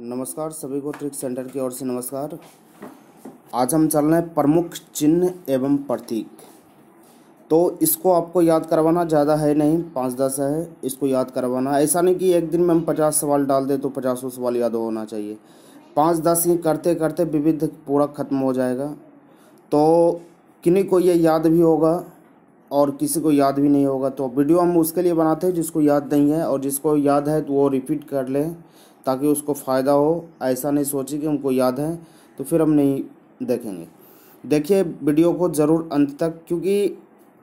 नमस्कार सभी को ट्रिक सेंटर की ओर से नमस्कार आज हम चल रहे हैं प्रमुख चिन्ह एवं प्रतीक तो इसको आपको याद करवाना ज़्यादा है नहीं पाँच दस है इसको याद करवाना ऐसा नहीं कि एक दिन में हम पचास सवाल डाल दें तो पचासों सवाल याद होना चाहिए पाँच दस ही करते करते विविध पूरा खत्म हो जाएगा तो किन्हीं को ये याद भी होगा और किसी को याद भी नहीं होगा तो वीडियो हम उसके लिए बनाते हैं जिसको याद नहीं है और जिसको याद है तो वो रिपीट कर लें ताकि उसको फ़ायदा हो ऐसा नहीं सोचे कि हमको याद है तो फिर हम नहीं देखेंगे देखिए वीडियो को ज़रूर अंत तक क्योंकि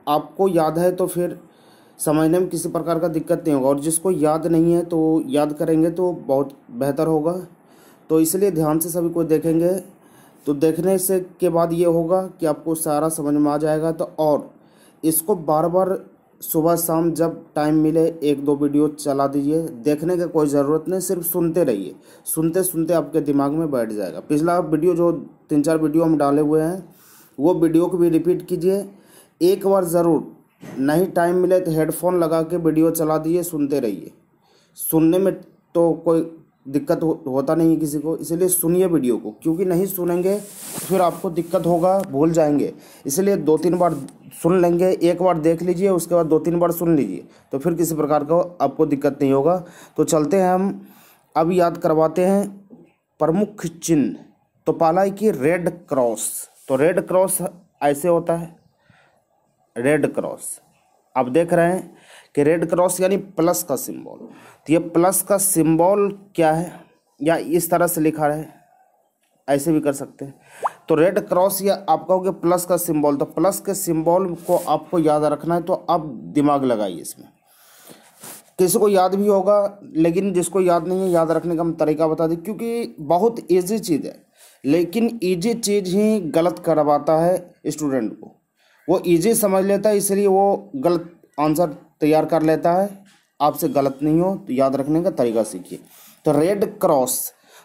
आपको याद है तो फिर समझने में किसी प्रकार का दिक्कत नहीं होगा और जिसको याद नहीं है तो याद करेंगे तो बहुत बेहतर होगा तो इसलिए ध्यान से सभी को देखेंगे तो देखने से के बाद ये होगा कि आपको सारा समझ में आ जाएगा तो और इसको बार बार सुबह शाम जब टाइम मिले एक दो वीडियो चला दीजिए देखने की कोई ज़रूरत नहीं सिर्फ सुनते रहिए सुनते सुनते आपके दिमाग में बैठ जाएगा पिछला वीडियो जो तीन चार वीडियो हम डाले हुए हैं वो वीडियो को भी रिपीट कीजिए एक बार ज़रूर नहीं टाइम मिले तो हेडफोन लगा के वीडियो चला दीजिए सुनते रहिए सुनने में तो कोई दिक्कत हो, होता नहीं है किसी को इसलिए सुनिए वीडियो को क्योंकि नहीं सुनेंगे फिर आपको दिक्कत होगा भूल जाएंगे इसलिए दो तीन बार सुन लेंगे एक बार देख लीजिए उसके बाद दो तीन बार सुन लीजिए तो फिर किसी प्रकार का आपको दिक्कत नहीं होगा तो चलते हैं हम अब याद करवाते हैं प्रमुख चिन्ह तो पाला है कि रेड क्रॉस तो रेड क्रॉस ऐसे होता है रेड क्रॉस आप देख रहे हैं कि रेड क्रॉस यानी प्लस का सिंबल तो ये प्लस का सिंबल क्या है या इस तरह से लिखा रहे ऐसे भी कर सकते हैं तो रेड क्रॉस या आप कहोगे प्लस का सिंबल तो प्लस के सिंबल को आपको याद रखना है तो आप दिमाग लगाइए इसमें किसी को याद भी होगा लेकिन जिसको याद नहीं है याद रखने का हम तरीका बता दें क्योंकि बहुत ईजी चीज़ है लेकिन ईजी चीज़ ही गलत करवाता है स्टूडेंट को वो इजी समझ लेता है इसलिए वो गलत आंसर तैयार कर लेता है आपसे गलत नहीं हो तो याद रखने का तरीका सीखिए तो रेड क्रॉस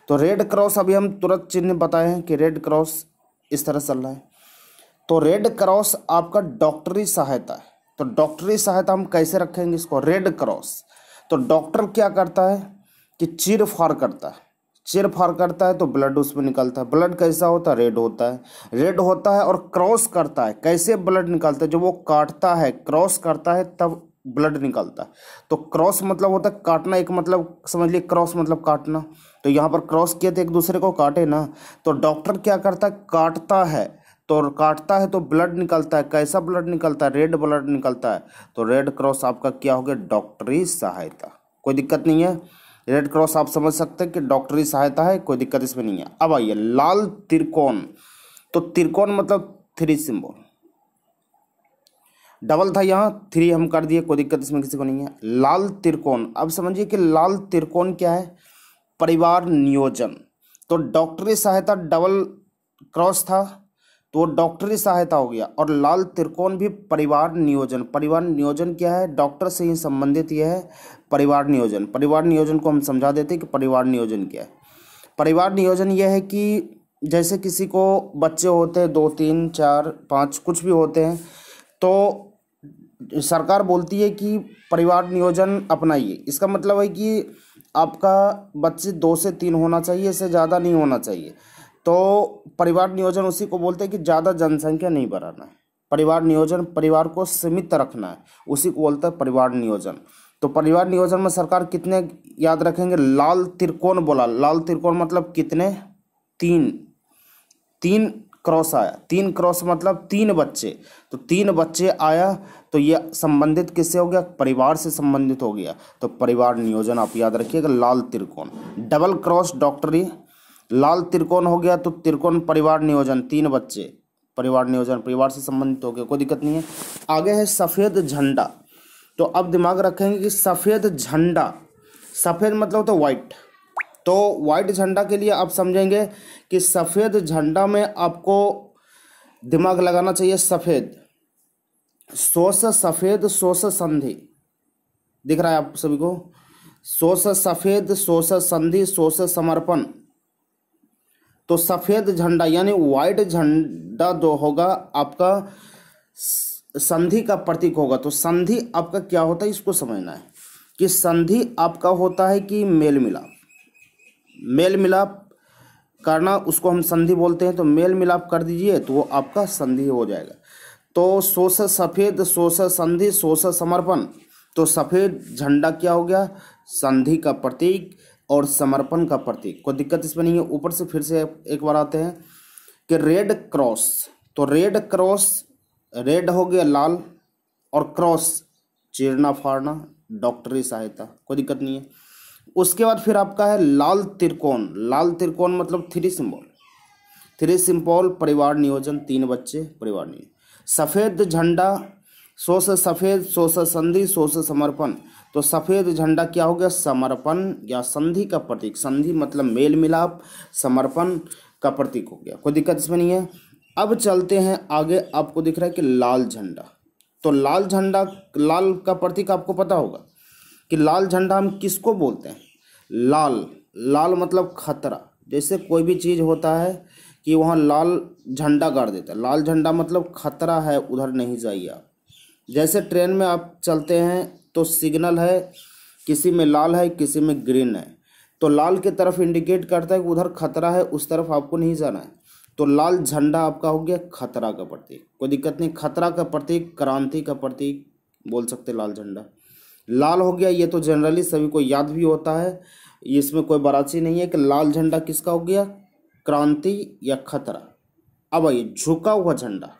तो रेड क्रॉस अभी हम तुरंत चिन्ह बताए हैं कि रेड क्रॉस इस तरह चल रहा है तो रेड क्रॉस आपका डॉक्टरी सहायता है तो डॉक्टरी सहायता हम कैसे रखेंगे इसको रेड क्रॉस तो डॉक्टर क्या करता है कि चीर फार करता है चेर फार करता है तो ब्लड उसमें निकलता है ब्लड कैसा होता है रेड होता है रेड होता है और क्रॉस करता है कैसे ब्लड निकलता है जब वो काटता है क्रॉस करता है तब ब्लड निकलता है तो क्रॉस मतलब होता है काटना एक मतलब समझ लिए क्रॉस मतलब काटना तो यहाँ पर क्रॉस किए थे एक दूसरे को काटे ना तो डॉक्टर क्या करता है काटता है तो काटता है तो ब्लड निकलता है कैसा ब्लड निकलता है रेड ब्लड निकलता है तो रेड क्रॉस आपका क्या हो गया डॉक्टरी सहायता कोई दिक्कत नहीं है रेड क्रॉस आप समझ सकते हैं कि डॉक्टरी सहायता है कोई दिक्कत इसमें नहीं है अब आइए लाल त्रिकोण तो त्रिकोण मतलब थ्री सिंबल डबल था यहाँ थ्री हम कर दिए कोई दिक्कत इसमें किसी को नहीं है लाल त्रिकोण अब समझिए कि लाल त्रिकोण क्या है परिवार नियोजन तो डॉक्टरी सहायता डबल क्रॉस था तो डॉक्टरी सहायता हो गया और लाल त्रिकोण भी परिवार नियोजन परिवार नियोजन क्या है डॉक्टर से ही संबंधित यह है परिवार नियोजन परिवार नियोजन को हम समझा देते हैं कि परिवार नियोजन क्या है परिवार नियोजन यह है कि जैसे किसी को बच्चे होते हैं दो तीन चार पाँच कुछ भी होते हैं तो सरकार बोलती है कि परिवार नियोजन अपनाइए इसका मतलब है कि आपका बच्चे दो से तीन होना चाहिए इससे ज़्यादा नहीं होना चाहिए तो परिवार नियोजन उसी को बोलते हैं कि ज़्यादा जनसंख्या नहीं बढ़ाना है परिवार नियोजन परिवार को सीमित रखना है उसी को बोलता है परिवार नियोजन तो परिवार नियोजन में सरकार कितने याद रखेंगे लाल त्रिकोण बोला लाल त्रिकोण मतलब कितने तीन तीन क्रॉस आया तीन क्रॉस मतलब तीन बच्चे तो तीन बच्चे आया तो ये संबंधित किससे हो गया परिवार से संबंधित हो गया तो परिवार नियोजन आप याद रखिएगा लाल त्रिकोण डबल क्रॉस डॉक्टरी लाल त्रिकोण हो गया तो त्रिकोण परिवार नियोजन तीन बच्चे परिवार नियोजन परिवार से संबंधित हो गया कोई दिक्कत नहीं है आगे है सफ़ेद झंडा तो अब दिमाग रखेंगे कि सफ़ेद झंडा सफ़ेद मतलब तो वाइट तो वाइट झंडा के लिए आप समझेंगे कि सफ़ेद झंडा में आपको दिमाग लगाना चाहिए सफ़ेद सोस सफ़ेद सोस संधि दिख रहा है आप सभी को सोस सफ़ेद सोस संधि सोस समर्पण तो सफ़ेद झंडा यानी वाइट झंडा जो होगा आपका संधि का प्रतीक होगा तो संधि आपका क्या होता है इसको समझना है कि संधि आपका होता है कि मेल मिलाप मेल मिलाप करना उसको हम संधि बोलते हैं तो मेल मिलाप कर दीजिए तो वो आपका संधि हो जाएगा तो शोष सफ़ेद शोष संधि शोष समर्पण तो सफ़ेद झंडा क्या हो गया संधि का प्रतीक और समर्पण का प्रतीक कोई दिक्कत इसमें नहीं है ऊपर से फिर से एक बार आते हैं कि रेड क्रॉस तो रेड क्रॉस रेड हो गया लाल और क्रॉस चीरना फाड़ना डॉक्टरी सहायता कोई दिक्कत नहीं है उसके बाद फिर आपका है लाल त्रिकोण लाल त्रिकोण मतलब थ्री सिंबल थ्री सिंपॉल परिवार नियोजन तीन बच्चे परिवार नियोजन सफ़ेद झंडा सो से सफ़ेद सो से संधि सो से समर्पण तो सफ़ेद झंडा क्या हो गया समर्पण या संधि का प्रतीक संधि मतलब मेल मिलाप समर्पण का प्रतीक हो गया कोई दिक्कत इसमें नहीं है अब चलते हैं आगे आपको दिख रहा है कि लाल झंडा तो लाल झंडा लाल का प्रतीक आपको पता होगा कि लाल झंडा हम किसको बोलते हैं लाल लाल मतलब खतरा जैसे कोई भी चीज़ होता है कि वहाँ लाल झंडा गाड़ देता है लाल झंडा मतलब खतरा है उधर नहीं जाइए आप जैसे ट्रेन में आप चलते हैं तो सिग्नल है किसी में लाल है किसी में ग्रीन है तो लाल की तरफ इंडिकेट करता है कि उधर खतरा है उस तरफ आपको नहीं जाना है तो लाल झंडा आपका हो गया खतरा का प्रतीक कोई दिक्कत नहीं खतरा का प्रतीक क्रांति का प्रतीक बोल सकते लाल झंडा लाल हो गया ये तो जनरली सभी को याद भी होता है इसमें कोई बराची नहीं है कि लाल झंडा किसका हो गया क्रांति या खतरा अब आइए झुका हुआ झंडा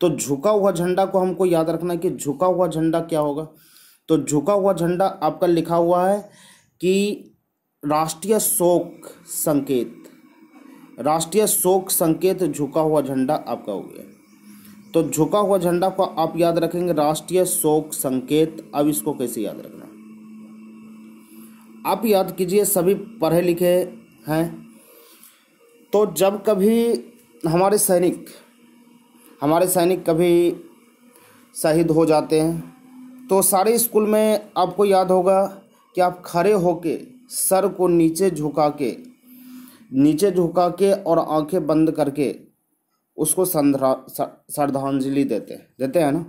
तो झुका हुआ झंडा को हमको याद रखना कि झुका हुआ झंडा क्या होगा तो झुका हुआ झंडा आपका लिखा हुआ है कि राष्ट्रीय शोक संकेत राष्ट्रीय शोक संकेत झुका हुआ झंडा आपका हो गया तो झुका हुआ झंडा को आप याद रखेंगे राष्ट्रीय शोक संकेत अब इसको कैसे याद रखना आप याद कीजिए सभी पढ़े लिखे हैं तो जब कभी हमारे सैनिक हमारे सैनिक कभी शहीद हो जाते हैं तो सारे स्कूल में आपको याद होगा कि आप खड़े होके सर को नीचे झुका के नीचे झुका के और आंखें बंद करके उसको श्रद्धांजलि देते देते हैं ना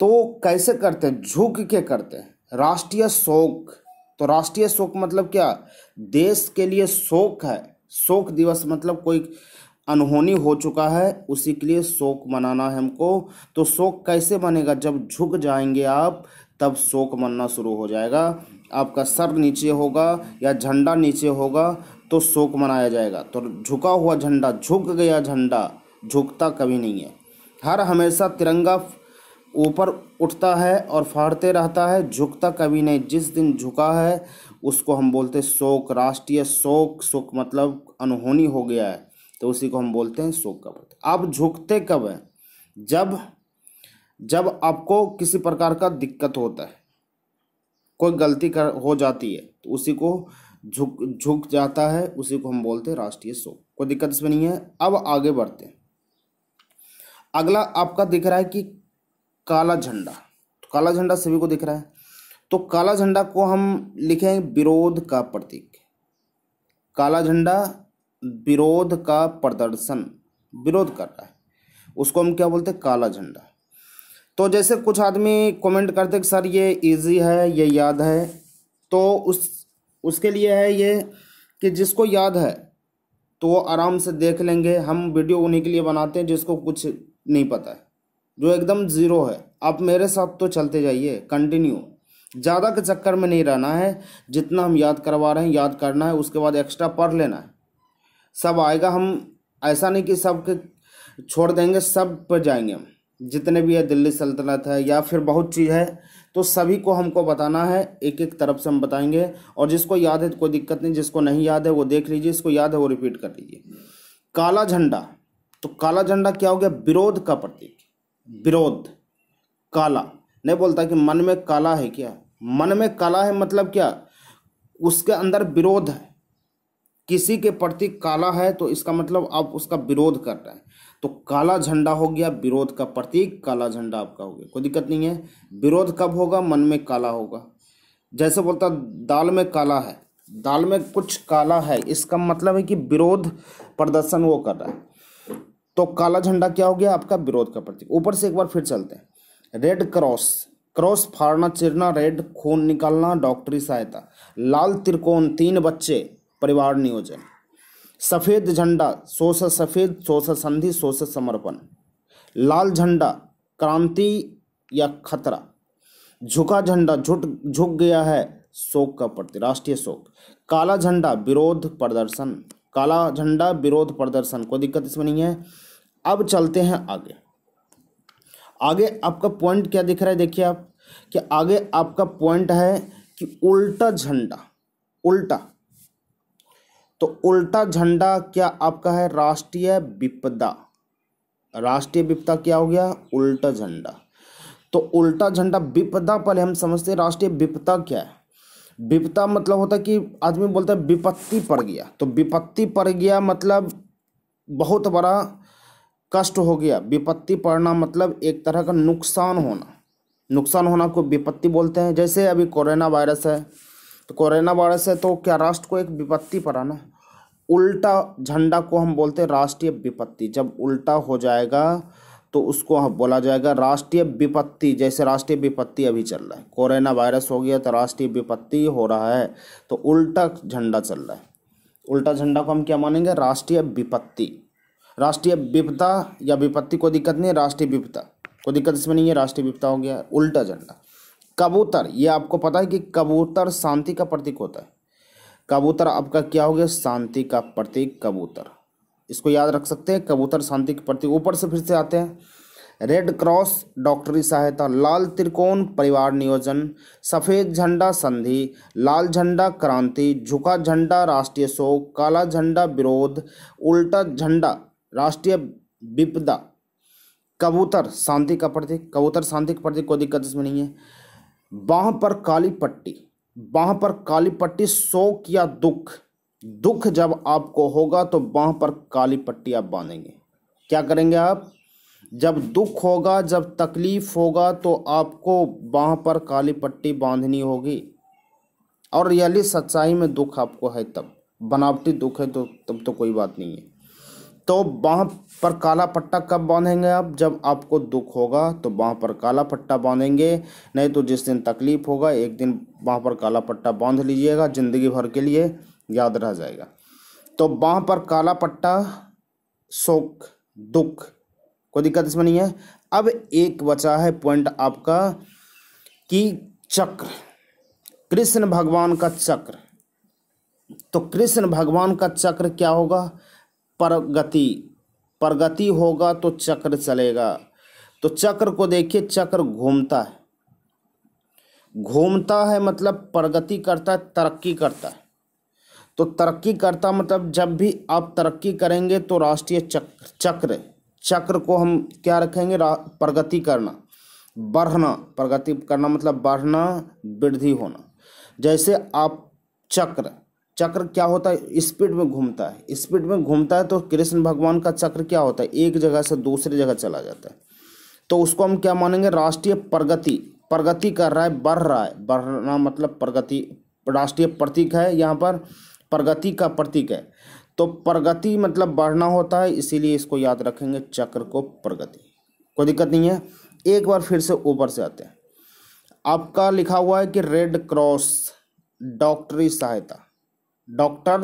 तो कैसे करते हैं झुक के करते हैं राष्ट्रीय शोक तो राष्ट्रीय शोक मतलब क्या देश के लिए शोक है शोक दिवस मतलब कोई अनहोनी हो चुका है उसी के लिए शोक मनाना है हमको तो शोक कैसे बनेगा जब झुक जाएंगे आप तब शोक मनना शुरू हो जाएगा आपका सर नीचे होगा या झंडा नीचे होगा तो शोक मनाया जाएगा तो झुका हुआ झंडा झुक गया झंडा झुकता कभी नहीं है हर हमेशा तिरंगा ऊपर उठता है और फाड़ते रहता है झुकता कभी नहीं जिस दिन झुका है उसको हम बोलते शोक राष्ट्रीय शोक शोक मतलब अनहोनी हो गया है तो उसी को हम बोलते हैं शोक का प्रतीक आप झुकते कब हैं जब जब आपको किसी प्रकार का दिक्कत होता है कोई गलती कर हो जाती है तो उसी को झुक झुक जाता है उसी को हम बोलते हैं राष्ट्रीय शोक कोई दिक्कत इसमें नहीं है अब आगे बढ़ते हैं अगला आपका दिख रहा है कि काला झंडा तो काला झंडा सभी को दिख रहा है तो काला झंडा को हम लिखें विरोध का प्रतीक काला झंडा विरोध का प्रदर्शन विरोध कर रहा है उसको हम क्या बोलते हैं काला झंडा तो जैसे कुछ आदमी कमेंट करते कि सर ये इजी है ये याद है तो उस उसके लिए है ये कि जिसको याद है तो वो आराम से देख लेंगे हम वीडियो उन्हीं के लिए बनाते हैं जिसको कुछ नहीं पता है जो एकदम ज़ीरो है आप मेरे साथ तो चलते जाइए कंटिन्यू ज़्यादा के चक्कर में नहीं रहना है जितना हम याद करवा रहे हैं याद करना है उसके बाद एक्स्ट्रा पढ़ लेना है सब आएगा हम ऐसा नहीं कि सब के छोड़ देंगे सब पर जाएंगे हम जितने भी है दिल्ली सल्तनत है या फिर बहुत चीज़ है तो सभी को हमको बताना है एक एक तरफ से हम बताएंगे और जिसको याद है तो कोई दिक्कत नहीं जिसको नहीं याद है वो देख लीजिए इसको याद है वो रिपीट कर लीजिए काला झंडा तो काला झंडा क्या हो गया विरोध का प्रतीक विरोध काला नहीं बोलता कि मन में काला है क्या मन में काला है मतलब क्या उसके अंदर विरोध है किसी के प्रति काला है तो इसका मतलब आप उसका विरोध कर रहे हैं तो काला झंडा हो गया विरोध का प्रतीक काला झंडा आपका हो गया कोई दिक्कत नहीं है विरोध कब होगा मन में काला होगा जैसे बोलता दाल में काला है दाल में कुछ काला है इसका मतलब है कि विरोध प्रदर्शन वो कर रहा है तो काला झंडा क्या हो गया आपका विरोध का प्रतीक ऊपर से एक बार फिर चलते हैं रेड क्रॉस क्रॉस फाड़ना चिरना रेड खून निकालना डॉक्टरी सहायता लाल त्रिकोण तीन बच्चे परिवार नियोजन सफ़ेद झंडा शोषण सफ़ेद शोषण संधि सोश समर्पण लाल झंडा क्रांति या खतरा झुका झंडा झुट झुक गया है शोक का प्रति राष्ट्रीय शोक काला झंडा विरोध प्रदर्शन काला झंडा विरोध प्रदर्शन कोई दिक्कत इसमें नहीं है अब चलते हैं आगे आगे आपका पॉइंट क्या दिख रहा है देखिए आप कि आगे आपका पॉइंट है कि उल्टा झंडा उल्टा तो उल्टा झंडा क्या आपका है राष्ट्रीय विपदा राष्ट्रीय विपदा क्या हो गया उल्टा झंडा तो उल्टा झंडा विपदा पहले हम समझते हैं राष्ट्रीय विपदा क्या है विपदा मतलब होता है कि आदमी बोलता है विपत्ति पड़ गया तो विपत्ति पड़ गया मतलब बहुत बड़ा कष्ट हो गया विपत्ति पड़ना मतलब एक तरह का नुकसान होना नुकसान होना को विपत्ति बोलते हैं जैसे अभी कोरोना वायरस है तो कोरोना वायरस है तो क्या राष्ट्र को एक विपत्ति पड़ा ना उल्टा झंडा को हम बोलते हैं राष्ट्रीय विपत्ति जब उल्टा हो जाएगा तो उसको हम बोला जाएगा राष्ट्रीय विपत्ति जैसे राष्ट्रीय विपत्ति अभी चल रहा है कोरोना वायरस हो गया तो राष्ट्रीय विपत्ति हो रहा है तो उल्टा झंडा चल रहा है उल्टा झंडा को हम क्या मानेंगे राष्ट्रीय विपत्ति राष्ट्रीय विपदा या विपत्ति को दिक्कत नहीं है राष्ट्रीय विपदा को दिक्कत इसमें नहीं है राष्ट्रीय विपदा हो गया उल्टा झंडा कबूतर ये आपको पता है कि कबूतर शांति का प्रतीक होता है कबूतर आपका क्या हो गया शांति का प्रतीक कबूतर इसको याद रख सकते हैं कबूतर शांति के प्रतीक ऊपर से फिर से आते हैं रेड क्रॉस डॉक्टरी सहायता लाल त्रिकोण परिवार नियोजन सफ़ेद झंडा संधि लाल झंडा क्रांति झुका झंडा राष्ट्रीय शोक काला झंडा विरोध उल्टा झंडा राष्ट्रीय विपदा कबूतर शांति का प्रतीक कबूतर शांति का प्रतीक कोई दिक्कत इसमें नहीं है बाह पर काली पट्टी बाह पर काली पट्टी शोक या दुख दुख जब आपको होगा तो बाह पर काली पट्टी आप बांधेंगे क्या करेंगे आप जब दुख होगा जब तकलीफ होगा तो आपको बाह पर काली पट्टी बांधनी होगी और रियली सच्चाई में दुख आपको है तब बनावटी दुख है तो तब तो कोई बात नहीं है तो बाँह पर काला पट्टा कब बांधेंगे आप जब आपको दुख होगा तो बाँह पर काला पट्टा बांधेंगे नहीं तो जिस दिन तकलीफ होगा एक दिन बाँह पर काला पट्टा बांध लीजिएगा ज़िंदगी भर के लिए याद रह जाएगा तो बाँह पर काला पट्टा शोक दुख कोई दिक्कत इसमें नहीं है अब एक बचा है पॉइंट आपका कि चक्र कृष्ण भगवान का चक्र तो कृष्ण भगवान का चक्र क्या होगा प्रगति प्रगति होगा तो चक्र चलेगा तो चक्र को देखिए चक्र घूमता है घूमता है मतलब प्रगति करता है तरक्की करता है तो तरक्की करता मतलब जब भी आप तरक्की करेंगे तो राष्ट्रीय चक्र चक्र चक्र को हम क्या रखेंगे प्रगति करना बढ़ना प्रगति करना मतलब बढ़ना वृद्धि होना जैसे आप चक्र चक्र क्या होता है स्पीड में घूमता है स्पीड में घूमता है तो कृष्ण भगवान का चक्र क्या होता है एक जगह से दूसरी जगह चला जाता है तो उसको हम क्या मानेंगे राष्ट्रीय प्रगति प्रगति कर रहा है बढ़ रहा है बढ़ना मतलब प्रगति राष्ट्रीय प्रतीक है यहाँ पर प्रगति का प्रतीक है तो प्रगति मतलब बढ़ना होता है इसीलिए इसको याद रखेंगे चक्र को प्रगति कोई दिक्कत नहीं है एक बार फिर से ऊपर से आते हैं आपका लिखा हुआ है कि रेड क्रॉस डॉक्टरी सहायता डॉक्टर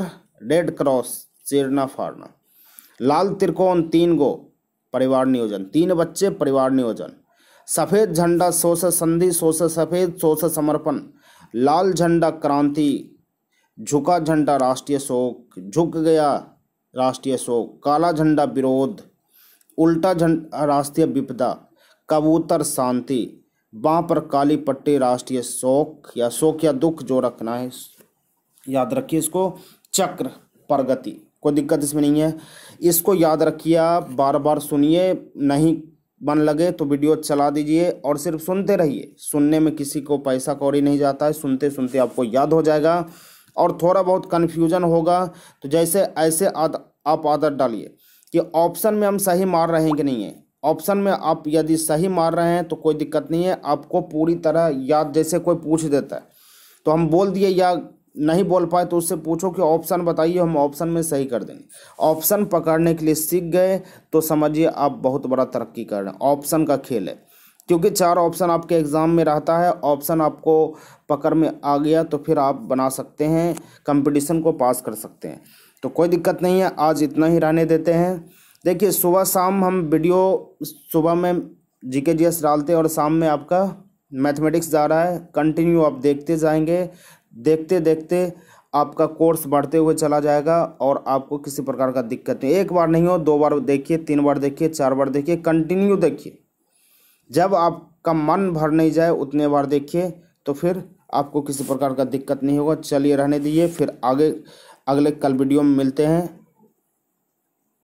रेड क्रॉस चेरना फाड़ना लाल त्रिकोण तीन गो परिवार नियोजन तीन बच्चे परिवार नियोजन सफ़ेद झंडा शोष संधि शोष सफ़ेद शोष समर्पण लाल झंडा क्रांति झुका झंडा राष्ट्रीय शोक झुक गया राष्ट्रीय शोक काला झंडा विरोध उल्टा झंडा राष्ट्रीय विपदा कबूतर शांति बाँ पर काली पट्टी राष्ट्रीय शोक या शोक या दुख जो रखना है याद रखिए इसको चक्र प्रगति कोई दिक्कत इसमें नहीं है इसको याद रखिए आप बार बार सुनिए नहीं मन लगे तो वीडियो चला दीजिए और सिर्फ सुनते रहिए सुनने में किसी को पैसा कौड़ी नहीं जाता है सुनते सुनते आपको याद हो जाएगा और थोड़ा बहुत कन्फ्यूजन होगा तो जैसे ऐसे आद, आप आदत डालिए कि ऑप्शन में हम सही मार रहे हैं कि नहीं है ऑप्शन में आप यदि सही मार रहे हैं तो कोई दिक्कत नहीं है आपको पूरी तरह याद जैसे कोई पूछ देता है तो हम बोल दिए या नहीं बोल पाए तो उससे पूछो कि ऑप्शन बताइए हम ऑप्शन में सही कर देंगे ऑप्शन पकड़ने के लिए सीख गए तो समझिए आप बहुत बड़ा तरक्की कर रहे हैं ऑप्शन का खेल है क्योंकि चार ऑप्शन आपके एग्ज़ाम में रहता है ऑप्शन आपको पकड़ में आ गया तो फिर आप बना सकते हैं कंपटीशन को पास कर सकते हैं तो कोई दिक्कत नहीं है आज इतना ही रहने देते हैं देखिए सुबह शाम हम वीडियो सुबह में जी के जी एस डालते हैं और शाम में आपका मैथमेटिक्स जा रहा है कंटिन्यू आप देखते जाएंगे देखते देखते आपका कोर्स बढ़ते हुए चला जाएगा और आपको किसी प्रकार का दिक्कत नहीं एक बार नहीं हो दो बार देखिए तीन बार देखिए चार बार देखिए कंटिन्यू देखिए जब आपका मन भर नहीं जाए उतने बार देखिए तो फिर आपको किसी प्रकार का दिक्कत नहीं होगा चलिए रहने दीजिए फिर आगे अगले कल वीडियो में मिलते हैं